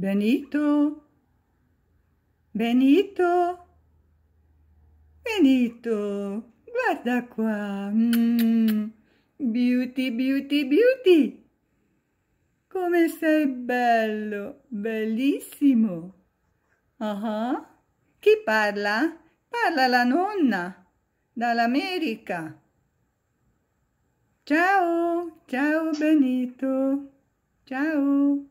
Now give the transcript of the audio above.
Benito, Benito, Benito, guarda qua, mm. beauty, beauty, beauty, come sei bello, bellissimo, uh -huh. chi parla? Parla la nonna, dall'America, ciao, ciao Benito, ciao.